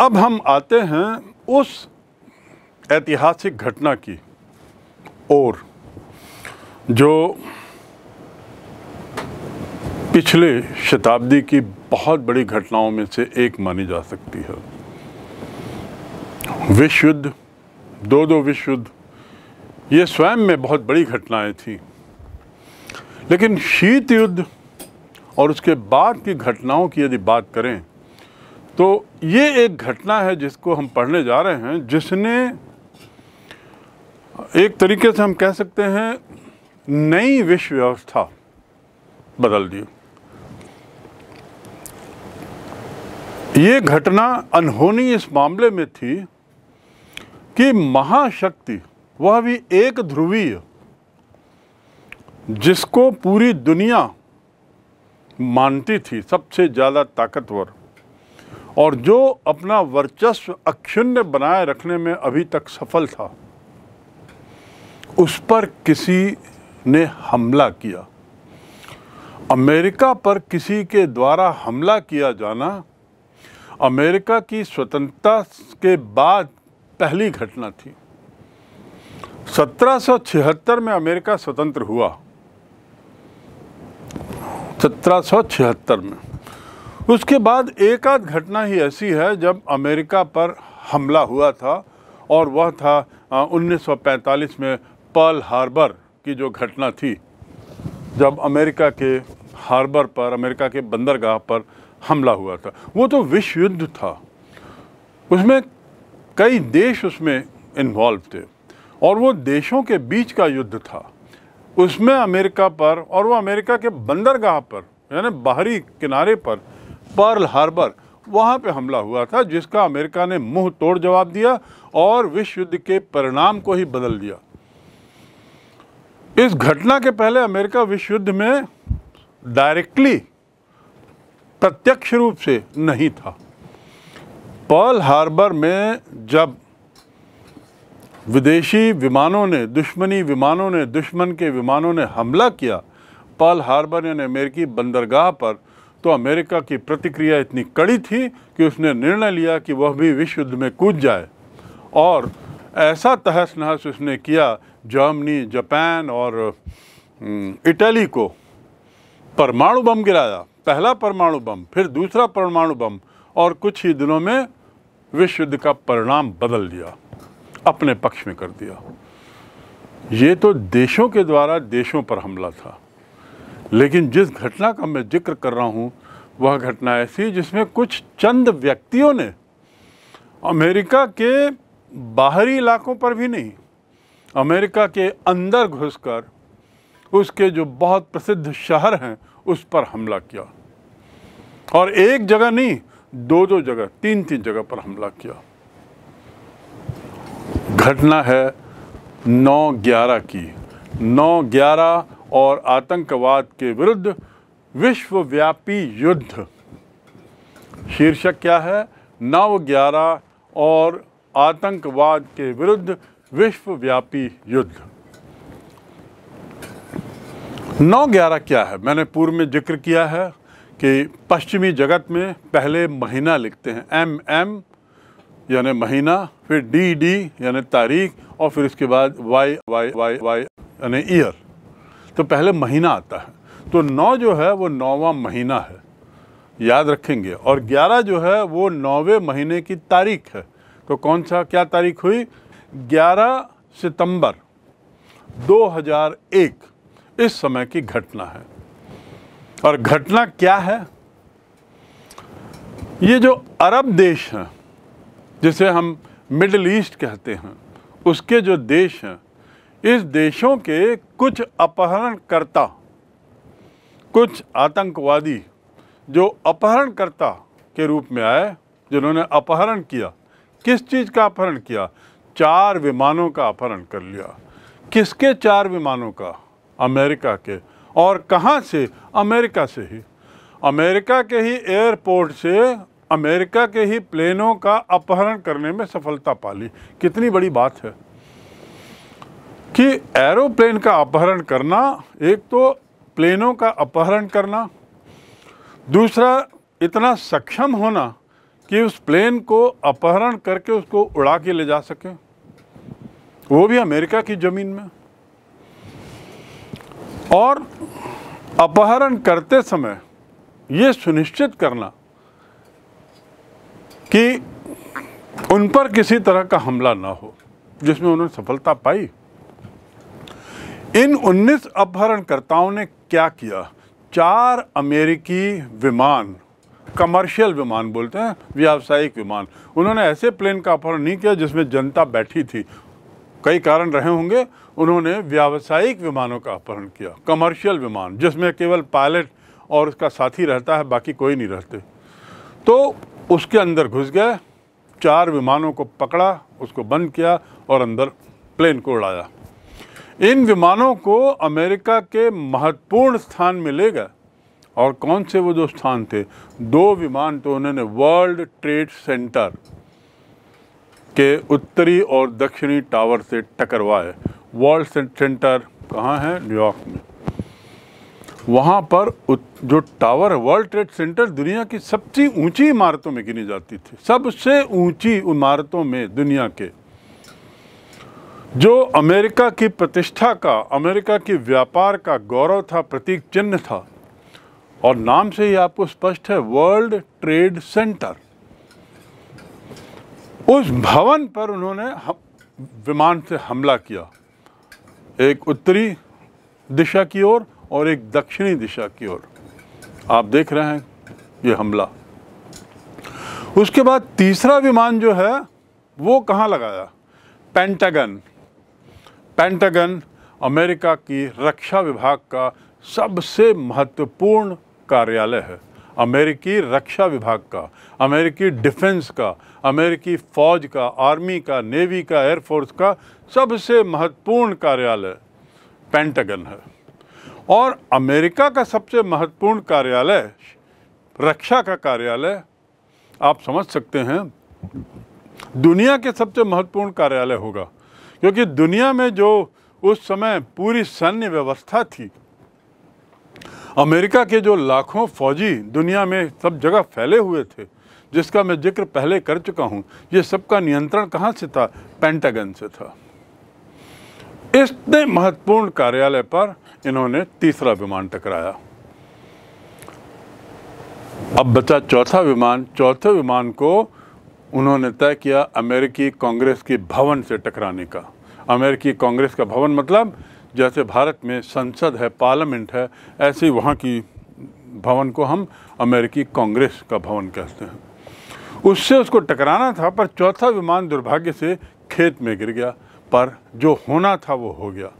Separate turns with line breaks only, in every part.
अब हम आते हैं उस ऐतिहासिक घटना की ओर जो पिछले शताब्दी की बहुत बड़ी घटनाओं में से एक मानी जा सकती है विश्व युद्ध दो दो विश्व युद्ध ये स्वयं में बहुत बड़ी घटनाएं थी लेकिन शीत युद्ध और उसके बाद की घटनाओं की यदि बात करें तो ये एक घटना है जिसको हम पढ़ने जा रहे हैं जिसने एक तरीके से हम कह सकते हैं नई विश्व व्यवस्था बदल दी ये घटना अनहोनी इस मामले में थी कि महाशक्ति वह भी एक ध्रुवीय जिसको पूरी दुनिया मानती थी सबसे ज़्यादा ताकतवर और जो अपना वर्चस्व अक्षुण्य बनाए रखने में अभी तक सफल था उस पर किसी ने हमला किया अमेरिका पर किसी के द्वारा हमला किया जाना अमेरिका की स्वतंत्रता के बाद पहली घटना थी 1776 में अमेरिका स्वतंत्र हुआ 1776 में उसके बाद एक आध घटना ही ऐसी है जब अमेरिका पर हमला हुआ था और वह था 1945 में पर्ल हार्बर की जो घटना थी जब अमेरिका के हार्बर पर अमेरिका के बंदरगाह पर हमला हुआ था वो तो विश्व युद्ध था उसमें कई देश उसमें इन्वॉल्व थे और वो देशों के बीच का युद्ध था उसमें अमेरिका पर और वो अमेरिका के बंदरगाह पर यानी बाहरी किनारे पर पर्ल हार्बर वहाँ पे हमला हुआ था जिसका अमेरिका ने मुंह तोड़ जवाब दिया और विश्व युद्ध के परिणाम को ही बदल दिया इस घटना के पहले अमेरिका विश्व युद्ध में डायरेक्टली प्रत्यक्ष रूप से नहीं था पर्ल हार्बर में जब विदेशी विमानों ने दुश्मनी विमानों ने दुश्मन के विमानों ने हमला किया पर्ल हार्बर यानी अमेरिकी बंदरगाह पर तो अमेरिका की प्रतिक्रिया इतनी कड़ी थी कि उसने निर्णय लिया कि वह भी विश्व युद्ध में कूद जाए और ऐसा तहस नहस उसने किया जर्मनी जापान और इटली को परमाणु बम गिराया पहला परमाणु बम फिर दूसरा परमाणु बम और कुछ ही दिनों में विश्व युद्ध का परिणाम बदल दिया अपने पक्ष में कर दिया ये तो देशों के द्वारा देशों पर हमला था लेकिन जिस घटना का मैं जिक्र कर रहा हूँ वह घटना ऐसी जिसमें कुछ चंद व्यक्तियों ने अमेरिका के बाहरी इलाकों पर भी नहीं अमेरिका के अंदर घुसकर उसके जो बहुत प्रसिद्ध शहर हैं उस पर हमला किया और एक जगह नहीं दो दो जगह तीन तीन जगह पर हमला किया घटना है नौ ग्यारह की नौ ग्यारह और आतंकवाद के विरुद्ध विश्वव्यापी युद्ध शीर्षक क्या है नव ग्यारह और आतंकवाद के विरुद्ध विश्वव्यापी युद्ध नौ ग्यारह क्या है मैंने पूर्व में जिक्र किया है कि पश्चिमी जगत में पहले महीना लिखते हैं एम एम यानि महीना फिर डी डी यानि तारीख और फिर इसके बाद वाई वाई वाई वाई यानी ईयर तो पहले महीना आता है तो नौ जो है वो नौवा महीना है याद रखेंगे और ग्यारह जो है वो नौवे महीने की तारीख है तो कौन सा क्या तारीख हुई ग्यारह सितंबर 2001 इस समय की घटना है और घटना क्या है ये जो अरब देश हैं जिसे हम मिडल ईस्ट कहते हैं उसके जो देश हैं इस देशों के कुछ अपहरणकर्ता कुछ आतंकवादी जो अपहरणकर्ता के रूप में आए जिन्होंने अपहरण किया किस चीज़ का अपहरण किया चार विमानों का अपहरण कर लिया किसके चार विमानों का अमेरिका के और कहाँ से अमेरिका से ही अमेरिका के ही एयरपोर्ट से अमेरिका के ही प्लेनों का अपहरण करने में सफलता पा ली कितनी बड़ी बात है कि एरोप्लेन का अपहरण करना एक तो प्लेनों का अपहरण करना दूसरा इतना सक्षम होना कि उस प्लेन को अपहरण करके उसको उड़ा के ले जा सके वो भी अमेरिका की ज़मीन में और अपहरण करते समय ये सुनिश्चित करना कि उन पर किसी तरह का हमला ना हो जिसमें उन्होंने सफलता पाई इन 19 अपहरणकर्ताओं ने क्या किया चार अमेरिकी विमान कमर्शियल विमान बोलते हैं व्यावसायिक विमान उन्होंने ऐसे प्लेन का अपहरण नहीं किया जिसमें जनता बैठी थी कई कारण रहे होंगे उन्होंने व्यावसायिक विमानों का अपहरण किया कमर्शियल विमान जिसमें केवल पायलट और उसका साथी रहता है बाकी कोई नहीं रहते तो उसके अंदर घुस गए चार विमानों को पकड़ा उसको बंद किया और अंदर प्लेन को उड़ाया इन विमानों को अमेरिका के महत्वपूर्ण स्थान मिलेगा और कौन से वो जो स्थान थे दो विमान तो उन्होंने वर्ल्ड ट्रेड सेंटर के उत्तरी और दक्षिणी टावर से टकरवाए वर्ल्ड सेंटर कहाँ है न्यूयॉर्क में वहाँ पर जो टावर है वर्ल्ड ट्रेड सेंटर दुनिया की सबसे ऊंची इमारतों में गिनी जाती थी सबसे ऊंची इमारतों में दुनिया के जो अमेरिका की प्रतिष्ठा का अमेरिका की व्यापार का गौरव था प्रतीक चिन्ह था और नाम से ही आपको स्पष्ट है वर्ल्ड ट्रेड सेंटर उस भवन पर उन्होंने विमान से हमला किया एक उत्तरी दिशा की ओर और, और एक दक्षिणी दिशा की ओर आप देख रहे हैं ये हमला उसके बाद तीसरा विमान जो है वो कहाँ लगाया पेंटागन पेंटागन अमेरिका की रक्षा विभाग का सबसे महत्वपूर्ण कार्यालय है अमेरिकी रक्षा विभाग का अमेरिकी डिफेंस का अमेरिकी फ़ौज का आर्मी का नेवी का एयरफोर्स का सबसे महत्वपूर्ण कार्यालय पेंटागन है और अमेरिका का सबसे महत्वपूर्ण कार्यालय रक्षा का कार्यालय आप समझ सकते हैं दुनिया के सबसे महत्वपूर्ण कार्यालय होगा क्योंकि दुनिया में जो उस समय पूरी सैन्य व्यवस्था थी अमेरिका के जो लाखों फौजी दुनिया में सब जगह फैले हुए थे जिसका मैं जिक्र पहले कर चुका हूँ ये सबका नियंत्रण कहाँ से था पेंटागन से था इतने महत्वपूर्ण कार्यालय पर इन्होंने तीसरा विमान टकराया अब बचा चौथा विमान चौथे विमान को उन्होंने तय किया अमेरिकी कांग्रेस के भवन से टकराने का अमेरिकी कांग्रेस का भवन मतलब जैसे भारत में संसद है पार्लियामेंट है ऐसे वहाँ की भवन को हम अमेरिकी कांग्रेस का भवन कहते हैं उससे उसको टकराना था पर चौथा विमान दुर्भाग्य से खेत में गिर गया पर जो होना था वो हो गया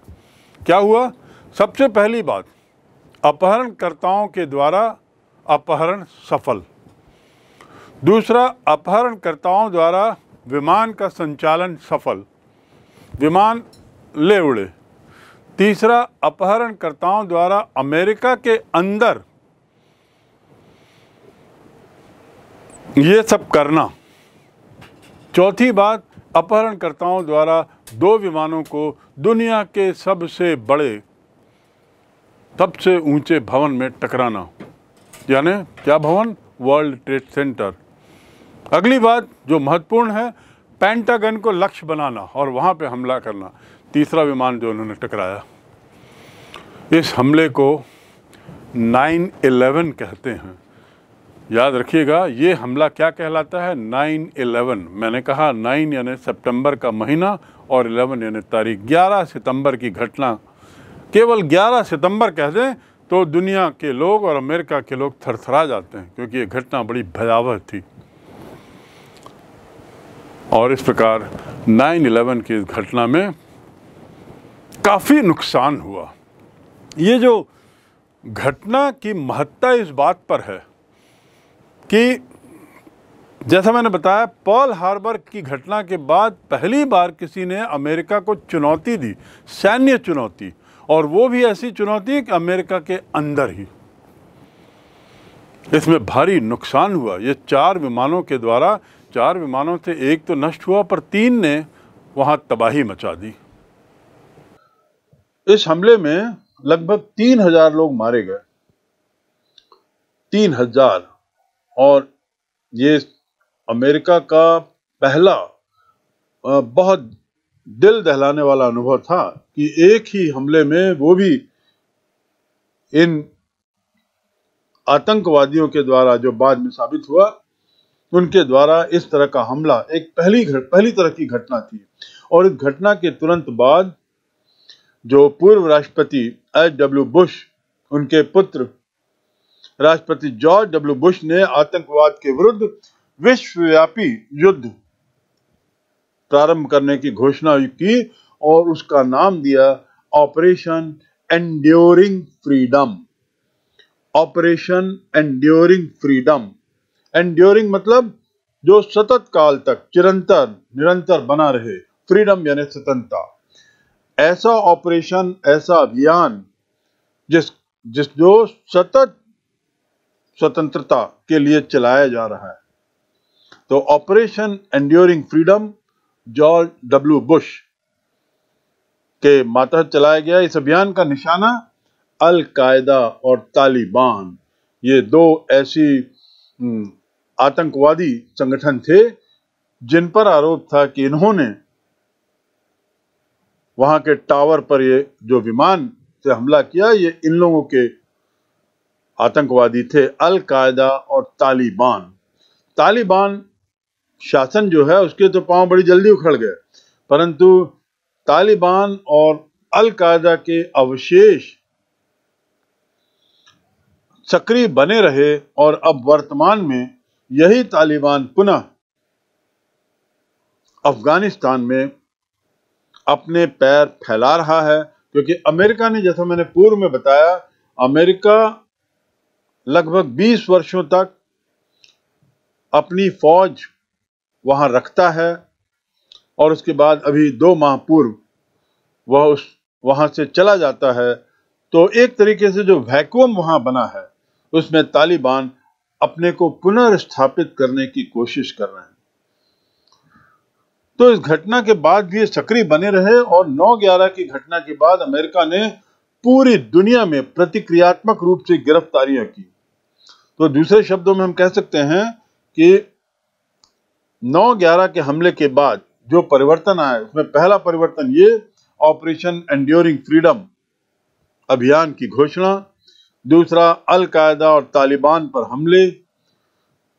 क्या हुआ सबसे पहली बात अपहरणकर्ताओं के द्वारा अपहरण सफल दूसरा अपहरणकर्ताओं द्वारा विमान का संचालन सफल विमान ले उड़े तीसरा अपहरणकर्ताओं द्वारा अमेरिका के अंदर ये सब करना चौथी बात अपहरणकर्ताओं द्वारा दो विमानों को दुनिया के सबसे बड़े सबसे ऊंचे भवन में टकराना यानी क्या भवन वर्ल्ड ट्रेड सेंटर अगली बात जो महत्वपूर्ण है पेंटागन को लक्ष्य बनाना और वहाँ पे हमला करना तीसरा विमान जो उन्होंने टकराया इस हमले को 9/11 कहते हैं याद रखिएगा ये हमला क्या कहलाता है 9/11 मैंने कहा 9 यानी सितंबर का महीना और 11 यानी तारीख 11 सितंबर की घटना केवल 11 सितंबर कह दें तो दुनिया के लोग और अमेरिका के लोग थरथरा जाते हैं क्योंकि ये घटना बड़ी भयावह थी और इस प्रकार 9/11 की इस घटना में काफ़ी नुकसान हुआ ये जो घटना की महत्ता इस बात पर है कि जैसा मैंने बताया पर्ल हार्बर की घटना के बाद पहली बार किसी ने अमेरिका को चुनौती दी सैन्य चुनौती और वो भी ऐसी चुनौती कि अमेरिका के अंदर ही इसमें भारी नुकसान हुआ ये चार विमानों के द्वारा चार विमानों से एक तो नष्ट हुआ पर तीन ने वहां तबाही मचा दी इस हमले में लगभग तीन हजार लोग मारे गए तीन हजार और ये अमेरिका का पहला बहुत दिल दहलाने वाला अनुभव था कि एक ही हमले में वो भी इन आतंकवादियों के द्वारा जो बाद में साबित हुआ उनके द्वारा इस तरह का हमला एक पहली घट, पहली तरह की घटना थी और इस घटना के तुरंत बाद जो पूर्व राष्ट्रपति एच डब्ल्यू बुश उनके पुत्र राष्ट्रपति जॉर्ज डब्ल्यू बुश ने आतंकवाद के विरुद्ध विश्वव्यापी युद्ध प्रारंभ करने की घोषणा की और उसका नाम दिया Operation Enduring Freedom Operation Enduring Freedom enduring मतलब जो सतत काल तक चिरंतर निरंतर बना रहे फ्रीडम यानी स्वतंत्रता ऐसा ऑपरेशन ऐसा अभियान जिस जिस जो सतत स्वतंत्रता के लिए चलाया जा रहा है तो Operation Enduring Freedom George W Bush के मातहत चलाया गया इस अभियान का निशाना अलकायदा और तालिबान ये दो ऐसी हम्म, आतंकवादी संगठन थे जिन पर आरोप था कि इन्होंने वहां के टावर पर ये जो विमान से हमला किया ये इन लोगों के आतंकवादी थे अलकायदा और तालिबान तालिबान शासन जो है उसके तो पांव बड़ी जल्दी उखड़ गए परंतु तालिबान और अलकायदा के अवशेष सक्रिय बने रहे और अब वर्तमान में यही तालिबान पुनः अफगानिस्तान में अपने पैर फैला रहा है क्योंकि अमेरिका ने जैसा मैंने पूर्व में बताया अमेरिका लगभग 20 वर्षों तक अपनी फौज वहां रखता है और उसके बाद अभी दो माह पूर्व वह उस वहां से चला जाता है तो एक तरीके से जो वैक्यूम वहां बना है उसमें तालिबान अपने को पुनर्स्थापित करने की कोशिश कर रहे हैं तो इस घटना के बाद भी सक्रिय बने रहे और 9/11 की घटना के बाद अमेरिका ने पूरी दुनिया में प्रतिक्रियात्मक रूप से गिरफ्तारियां की तो दूसरे शब्दों में हम कह सकते हैं कि 9/11 के हमले के बाद जो परिवर्तन आया उसमें पहला परिवर्तन ये ऑपरेशन एंड्योरिंग फ्रीडम अभियान की घोषणा दूसरा अलकायदा और तालिबान पर हमले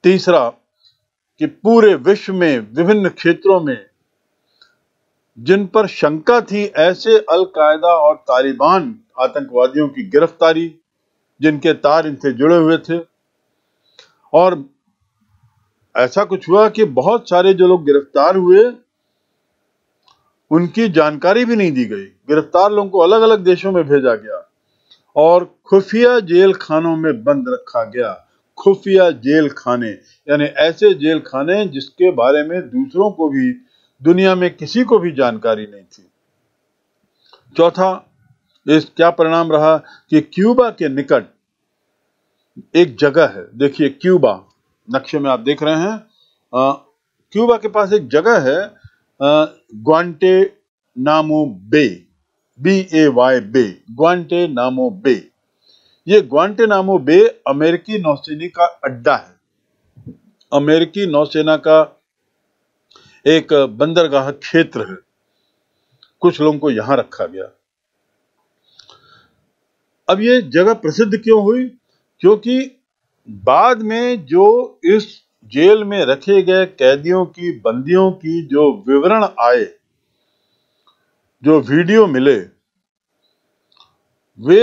तीसरा कि पूरे विश्व में विभिन्न क्षेत्रों में जिन पर शंका थी ऐसे अलकायदा और तालिबान आतंकवादियों की गिरफ्तारी जिनके तार इनसे जुड़े हुए थे और ऐसा कुछ हुआ कि बहुत सारे जो लोग गिरफ्तार हुए उनकी जानकारी भी नहीं दी गई गिरफ्तार लोगों को अलग अलग देशों में भेजा गया और खुफिया जेल खानों में बंद रखा गया खुफिया जेल खाने यानी ऐसे जेल खाने जिसके बारे में दूसरों को भी दुनिया में किसी को भी जानकारी नहीं थी चौथा इस क्या परिणाम रहा कि क्यूबा के निकट एक जगह है देखिए क्यूबा नक्शे में आप देख रहे हैं आ, क्यूबा के पास एक जगह है ग्वांटे नामो बे बी ए वाई बे ग्वांटे नामो बे ये ग्वांटे नामो बे अमेरिकी नौसेना का अड्डा है अमेरिकी नौसेना का एक बंदरगाह क्षेत्र है कुछ लोगों को यहां रखा गया अब ये जगह प्रसिद्ध क्यों हुई क्योंकि बाद में जो इस जेल में रखे गए कैदियों की बंदियों की जो विवरण आए जो वीडियो मिले वे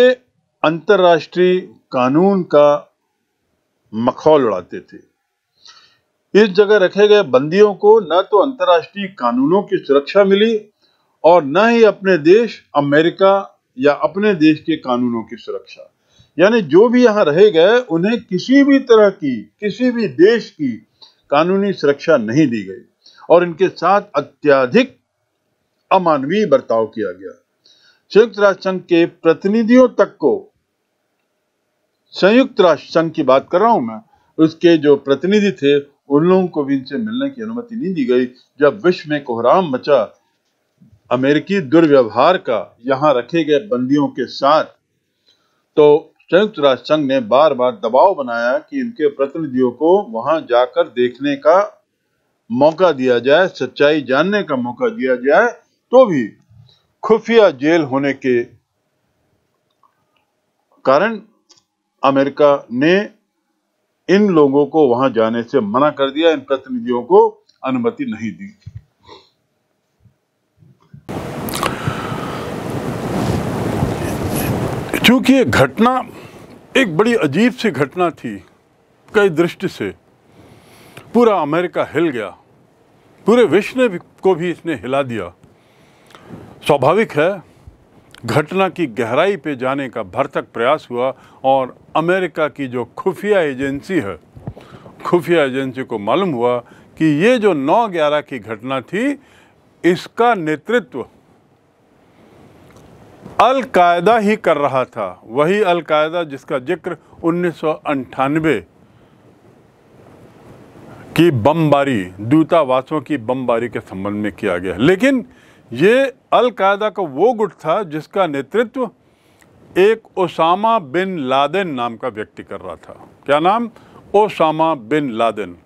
अंतर्राष्ट्रीय कानून का मखौल उड़ाते थे इस जगह रखे गए बंदियों को न तो अंतर्राष्ट्रीय कानूनों की सुरक्षा मिली और न ही अपने देश अमेरिका या अपने देश के कानूनों की सुरक्षा यानी जो भी यहां रहे गए उन्हें किसी भी तरह की किसी भी देश की कानूनी सुरक्षा नहीं दी गई और इनके साथ अत्याधिक अमानवीय बर्ताव किया गया संयुक्त राष्ट्र संघ के प्रतिनिधियों तक को संयुक्त राष्ट्र संघ की बात कर रहा हूं मैं उसके जो प्रतिनिधि थे उन लोगों को भी इनसे मिलने की अनुमति नहीं दी गई जब विश्व में कोहराम मचा अमेरिकी दुर्व्यवहार का यहां रखे गए बंदियों के साथ तो संयुक्त राष्ट्र संघ ने बार बार दबाव बनाया कि इनके प्रतिनिधियों को वहां जाकर देखने का मौका दिया जाए सच्चाई जानने का मौका दिया जाए तो भी खुफिया जेल होने के कारण अमेरिका ने इन लोगों को वहां जाने से मना कर दिया इन प्रतिनिधियों को अनुमति नहीं दी क्योंकि ये घटना एक बड़ी अजीब सी घटना थी कई दृष्टि से पूरा अमेरिका हिल गया पूरे विश्व ने को भी इसने हिला दिया स्वाभाविक है घटना की गहराई पे जाने का भरतक प्रयास हुआ और अमेरिका की जो खुफिया एजेंसी है खुफिया एजेंसी को मालूम हुआ कि ये जो 9/11 की घटना थी इसका नेतृत्व अलकायदा ही कर रहा था वही अलकायदा जिसका जिक्र उन्नीस की बमबारी दूतावासों की बमबारी के संबंध में किया गया लेकिन ये अलकायदा का वो गुट था जिसका नेतृत्व एक ओसामा बिन लादेन नाम का व्यक्ति कर रहा था क्या नाम ओसामा बिन लादेन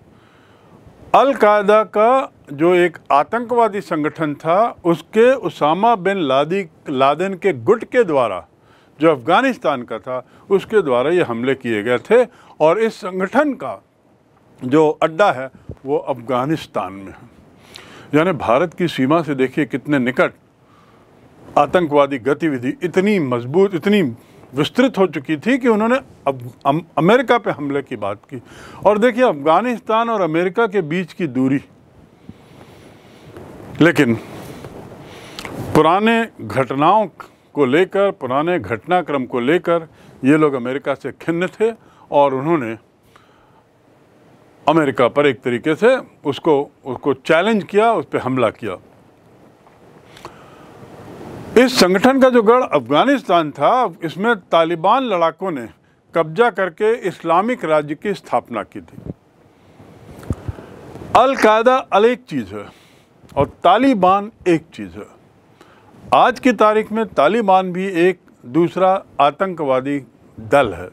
अलकायदा का जो एक आतंकवादी संगठन था उसके उसामा बिन लादी लादेन के गुट के द्वारा जो अफ़गानिस्तान का था उसके द्वारा ये हमले किए गए थे और इस संगठन का जो अड्डा है वो अफ़गानिस्तान में है यानी भारत की सीमा से देखिए कितने निकट आतंकवादी गतिविधि इतनी मजबूत इतनी विस्तृत हो चुकी थी कि उन्होंने अब अम, अमेरिका पे हमले की बात की और देखिए अफगानिस्तान और अमेरिका के बीच की दूरी लेकिन पुराने घटनाओं को लेकर पुराने घटनाक्रम को लेकर ये लोग अमेरिका से खिन्न थे और उन्होंने अमेरिका पर एक तरीके से उसको उसको चैलेंज किया उस पर हमला किया इस संगठन का जो गढ़ अफगानिस्तान था इसमें तालिबान लड़ाकों ने कब्जा करके इस्लामिक राज्य की स्थापना की थी अलकायदा अलग एक चीज़ है और तालिबान एक चीज़ है आज की तारीख में तालिबान भी एक दूसरा आतंकवादी दल है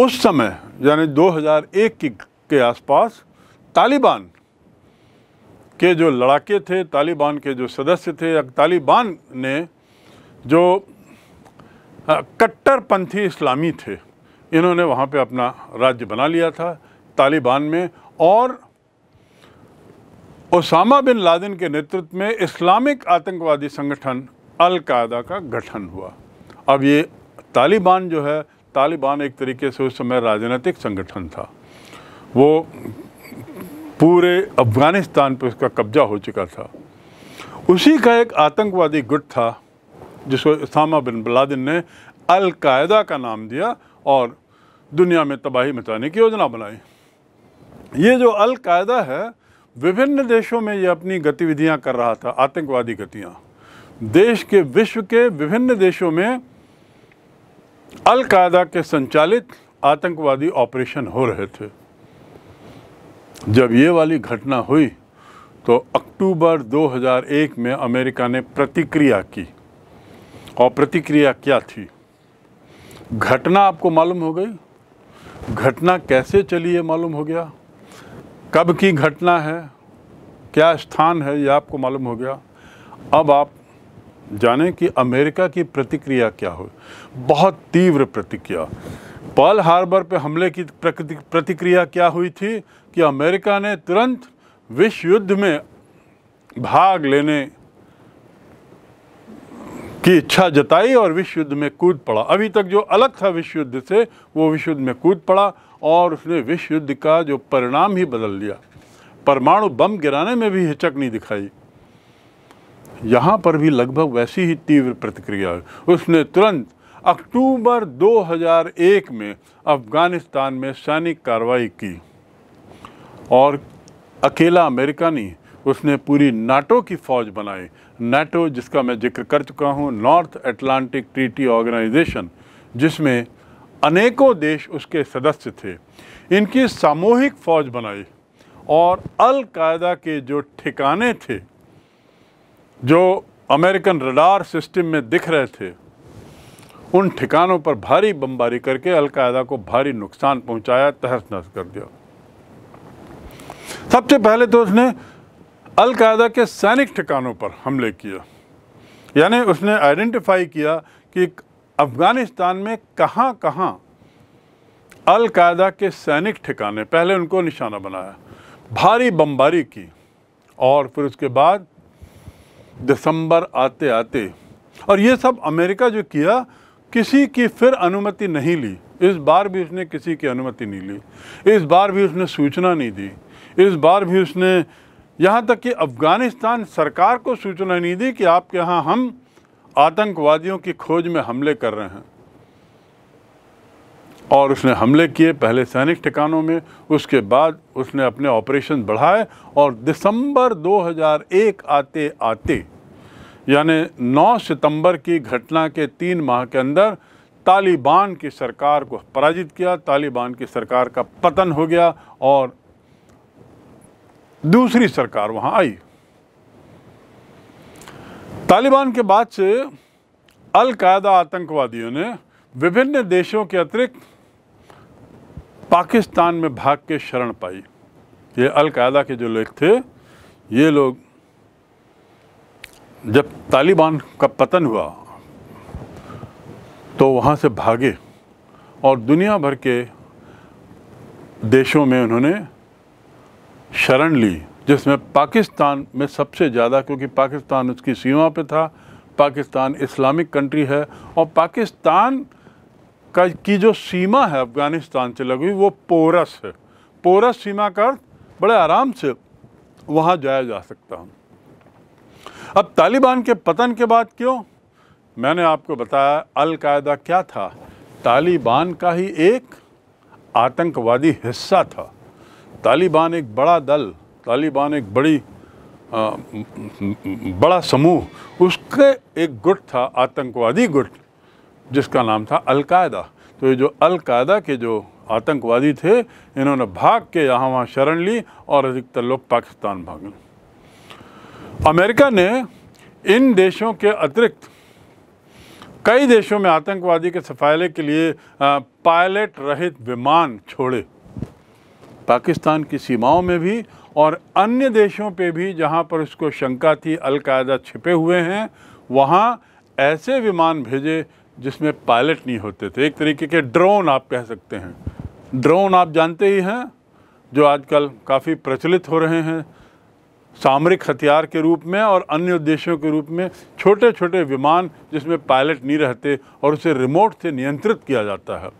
उस समय यानी 2001 की के आसपास तालिबान के जो लड़ाके थे तालिबान के जो सदस्य थे या तालिबान ने जो कट्टरपंथी इस्लामी थे इन्होंने वहाँ पे अपना राज्य बना लिया था तालिबान में और ओसामा बिन लादेन के नेतृत्व में इस्लामिक आतंकवादी संगठन अलकायदा का गठन हुआ अब ये तालिबान जो है तालिबान एक तरीके से उस समय राजनीतिक संगठन था वो पूरे अफ़गानिस्तान पर उसका कब्जा हो चुका था उसी का एक आतंकवादी गुट था जिसको इसामा बिन बलादिन ने अलकायदा का नाम दिया और दुनिया में तबाही मचाने की योजना बनाई ये जो अलकायदा है विभिन्न देशों में ये अपनी गतिविधियां कर रहा था आतंकवादी गतियां देश के विश्व के विभिन्न देशों में अलकायदा के संचालित आतंकवादी ऑपरेशन हो रहे थे जब ये वाली घटना हुई तो अक्टूबर 2001 में अमेरिका ने प्रतिक्रिया की और प्रतिक्रिया क्या थी घटना आपको मालूम हो गई घटना कैसे चली है मालूम हो गया कब की घटना है क्या स्थान है ये आपको मालूम हो गया अब आप जाने कि अमेरिका की प्रतिक्रिया क्या हो बहुत तीव्र प्रतिक्रिया पर्ल हार्बर पर हमले की प्रतिक्रिया क्या हुई थी कि अमेरिका ने तुरंत विश्व युद्ध में भाग लेने की इच्छा जताई और विश्व युद्ध में कूद पड़ा अभी तक जो अलग था विश्व युद्ध से वो विश्व युद्ध में कूद पड़ा और उसने विश्व युद्ध का जो परिणाम ही बदल दिया परमाणु बम गिराने में भी हिचक नहीं दिखाई यहाँ पर भी लगभग वैसी ही तीव्र प्रतिक्रिया हुई उसने तुरंत अक्टूबर 2001 में अफ़गानिस्तान में सैनिक कार्रवाई की और अकेला अमेरिका नहीं उसने पूरी नाटो की फौज बनाई नाटो जिसका मैं जिक्र कर चुका हूँ नॉर्थ एटलांटिक ट्रीटी ऑर्गेनाइजेशन जिसमें अनेकों देश उसके सदस्य थे इनकी सामूहिक फौज बनाई और अलकायदा के जो ठिकाने थे जो अमेरिकन रडार सिस्टम में दिख रहे थे उन ठिकानों पर भारी बमबारी करके अलकायदा को भारी नुकसान पहुंचाया तहस नहस कर दिया सबसे पहले तो उसने अलकायदा के सैनिक ठिकानों पर हमले किया यानी उसने आइडेंटिफाई किया कि अफ़गानिस्तान में कहाँ कहाँ अलकायदा के सैनिक ठिकाने पहले उनको निशाना बनाया भारी बमबारी की और फिर उसके बाद दिसंबर आते आते और ये सब अमेरिका जो किया किसी की फिर अनुमति नहीं ली इस बार भी उसने किसी की अनुमति नहीं ली इस बार भी उसने सूचना नहीं दी इस बार भी उसने यहाँ तक कि अफ़गानिस्तान सरकार को सूचना नहीं दी कि आपके यहाँ हम आतंकवादियों की खोज में हमले कर रहे हैं और उसने हमले किए पहले सैनिक ठिकानों में उसके बाद उसने अपने ऑपरेशन बढ़ाए और दिसंबर 2001 आते आते यानी 9 सितंबर की घटना के तीन माह के अंदर तालिबान की सरकार को पराजित किया तालिबान की सरकार का पतन हो गया और दूसरी सरकार वहाँ आई तालिबान के बाद से अलकायदा आतंकवादियों ने विभिन्न देशों के अतिरिक्त पाकिस्तान में भाग के शरण पाई ये अलकायदा के जो लोग थे ये लोग जब तालिबान का पतन हुआ तो वहाँ से भागे और दुनिया भर के देशों में उन्होंने शरण ली जिसमें पाकिस्तान में सबसे ज़्यादा क्योंकि पाकिस्तान उसकी सीमा पे था पाकिस्तान इस्लामिक कंट्री है और पाकिस्तान का की जो सीमा है अफगानिस्तान से लगी हुई वो पोरस है पोरस सीमा का अर्थ बड़े आराम से वहाँ जाया जा सकता हूँ अब तालिबान के पतन के बाद क्यों मैंने आपको बताया अलकायदा क्या था तालिबान का ही एक आतंकवादी हिस्सा था तालिबान एक बड़ा दल तालिबान एक बड़ी आ, बड़ा समूह उसके एक गुट था आतंकवादी गुट जिसका नाम था अलकायदा तो ये जो अलकायदा के जो आतंकवादी थे इन्होंने भाग के यहाँ वहाँ शरण ली और अधिकतर लोग पाकिस्तान भाग अमेरिका ने इन देशों के अतिरिक्त कई देशों में आतंकवादी के सफाले के लिए पायलट रहित विमान छोड़े पाकिस्तान की सीमाओं में भी और अन्य देशों पे भी जहाँ पर उसको शंका थी अलकायदा छिपे हुए हैं वहाँ ऐसे विमान भेजे जिसमें पायलट नहीं होते थे एक तरीके के ड्रोन आप कह सकते हैं ड्रोन आप जानते ही हैं जो आजकल काफ़ी प्रचलित हो रहे हैं सामरिक हथियार के रूप में और अन्य उद्देश्यों के रूप में छोटे छोटे विमान जिसमें पायलट नहीं रहते और उसे रिमोट से नियंत्रित किया जाता है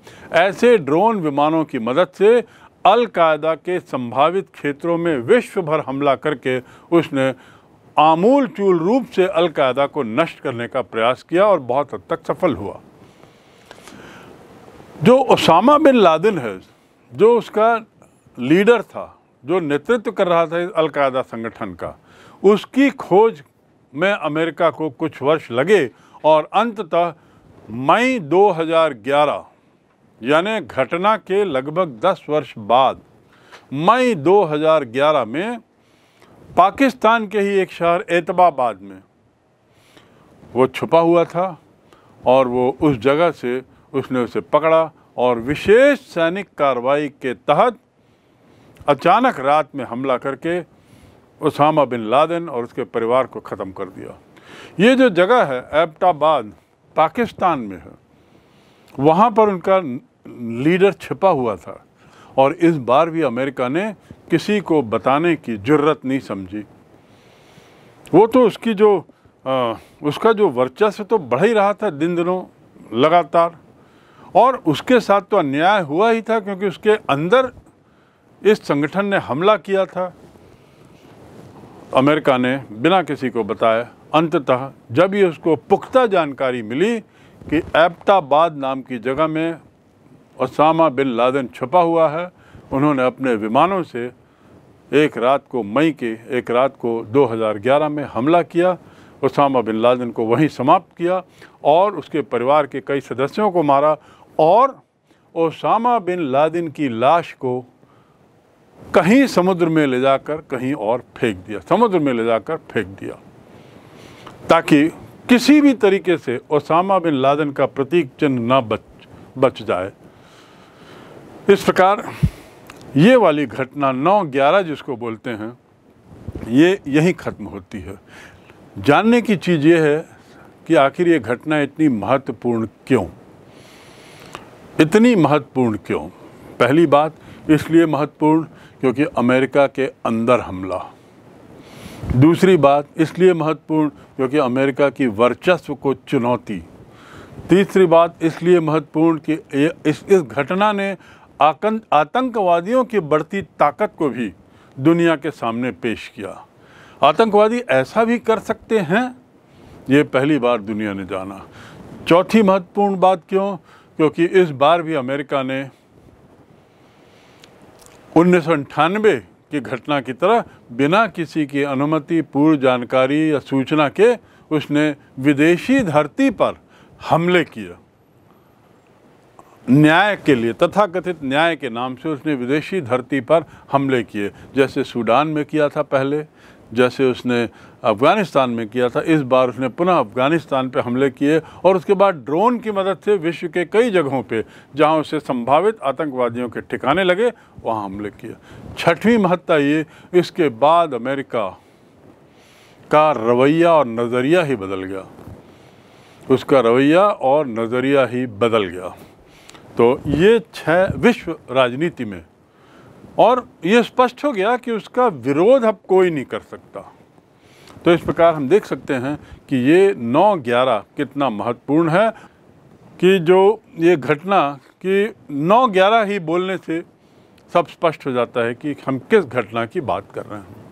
ऐसे ड्रोन विमानों की मदद से अलकायदा के संभावित क्षेत्रों में विश्व भर हमला करके उसने आमूल चूल रूप से अलकायदा को नष्ट करने का प्रयास किया और बहुत हद तक सफल हुआ जो उसामा बिन लादिन है जो उसका लीडर था जो नेतृत्व कर रहा था अलकायदा संगठन का उसकी खोज में अमेरिका को कुछ वर्ष लगे और अंततः मई 2011 यानी घटना के लगभग 10 वर्ष बाद मई 2011 में पाकिस्तान के ही एक शहर एतबाबाद में वो छुपा हुआ था और वो उस जगह से उसने उसे पकड़ा और विशेष सैनिक कार्रवाई के तहत अचानक रात में हमला करके उसामा बिन लादेन और उसके परिवार को ख़त्म कर दिया ये जो जगह है एबटाबाद पाकिस्तान में है वहाँ पर उनका लीडर छिपा हुआ था और इस बार भी अमेरिका ने किसी को बताने की ज़रूरत नहीं समझी वो तो उसकी जो आ, उसका जो वर्चस्व तो बढ़ ही रहा था दिन दिनों लगातार और उसके साथ तो अन्याय हुआ ही था क्योंकि उसके अंदर इस संगठन ने हमला किया था अमेरिका ने बिना किसी को बताए अंततः जब ये उसको पुख्ता जानकारी मिली कि एबताबाद नाम की जगह में उसामा बिन लादेन छुपा हुआ है उन्होंने अपने विमानों से एक रात को मई के एक रात को 2011 में हमला किया उसामा बिन लादन को वहीं समाप्त किया और उसके परिवार के कई सदस्यों को मारा और उसामा बिन लादिन की लाश को कहीं समुद्र में ले जाकर कहीं और फेंक दिया समुद्र में ले जाकर फेंक दिया ताकि किसी भी तरीके से ओसामा बिन लादन का प्रतीक चिन्ह न बच बच जाए इस प्रकार ये वाली घटना नौ ग्यारह जिसको बोलते हैं ये यहीं ख़त्म होती है जानने की चीज़ ये है कि आखिर ये घटना इतनी महत्वपूर्ण क्यों इतनी महत्वपूर्ण क्यों पहली बात इसलिए महत्वपूर्ण क्योंकि अमेरिका के अंदर हमला दूसरी बात इसलिए महत्वपूर्ण क्योंकि अमेरिका की वर्चस्व को चुनौती तीसरी बात इसलिए महत्वपूर्ण कि इस इस घटना ने आतंकवादियों की बढ़ती ताकत को भी दुनिया के सामने पेश किया आतंकवादी ऐसा भी कर सकते हैं ये पहली बार दुनिया ने जाना चौथी महत्वपूर्ण बात क्यों क्योंकि इस बार भी अमेरिका ने उन्नीस की घटना की तरह बिना किसी की अनुमति पूर्व जानकारी या सूचना के उसने विदेशी धरती पर हमले किया न्याय के लिए तथाकथित न्याय के नाम से उसने विदेशी धरती पर हमले किए जैसे सूडान में किया था पहले जैसे उसने अफ़गानिस्तान में किया था इस बार उसने पुनः अफ़गानिस्तान पर हमले किए और उसके बाद ड्रोन की मदद से विश्व के कई जगहों पे जहां उसे संभावित आतंकवादियों के ठिकाने लगे वहां हमले किए छठवीं महत्ता ये इसके बाद अमेरिका का रवैया और नज़रिया ही बदल गया उसका रवैया और नज़रिया ही बदल गया तो ये छः विश्व राजनीति में और ये स्पष्ट हो गया कि उसका विरोध अब कोई नहीं कर सकता तो इस प्रकार हम देख सकते हैं कि ये नौ ग्यारह कितना महत्वपूर्ण है कि जो ये घटना कि नौ ग्यारह ही बोलने से सब स्पष्ट हो जाता है कि हम किस घटना की बात कर रहे हैं